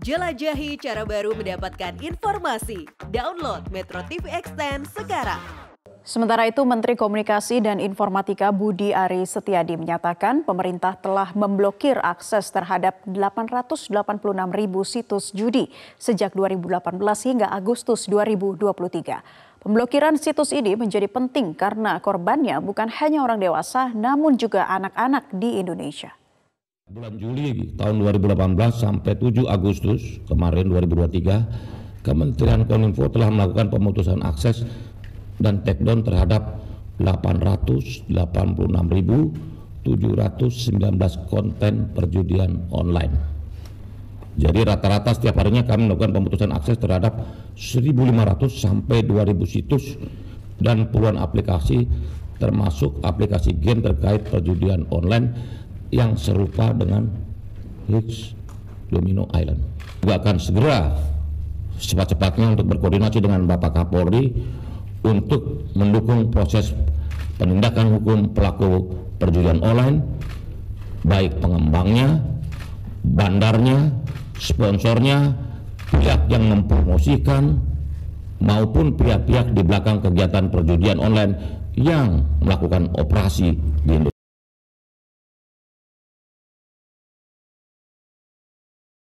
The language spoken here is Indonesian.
Jelajahi cara baru mendapatkan informasi. Download Metro TV Extend sekarang. Sementara itu, Menteri Komunikasi dan Informatika Budi Ari Setiadi menyatakan pemerintah telah memblokir akses terhadap 886 ribu situs judi sejak 2018 hingga Agustus 2023. Pemblokiran situs ini menjadi penting karena korbannya bukan hanya orang dewasa namun juga anak-anak di Indonesia. Bulan Juli tahun 2018 sampai 7 Agustus kemarin 2023, Kementerian Kominfo telah melakukan pemutusan akses dan takedown terhadap 886.719 konten perjudian online. Jadi rata-rata setiap harinya kami melakukan pemutusan akses terhadap 1.500 sampai 2.000 situs dan puluhan aplikasi termasuk aplikasi game terkait perjudian online yang serupa dengan Higgs Domino Island. Juga akan segera secepat-cepatnya untuk berkoordinasi dengan Bapak Kapolri untuk mendukung proses penindakan hukum pelaku perjudian online, baik pengembangnya, bandarnya, sponsornya, pihak yang mempromosikan, maupun pihak-pihak di belakang kegiatan perjudian online yang melakukan operasi di Indonesia.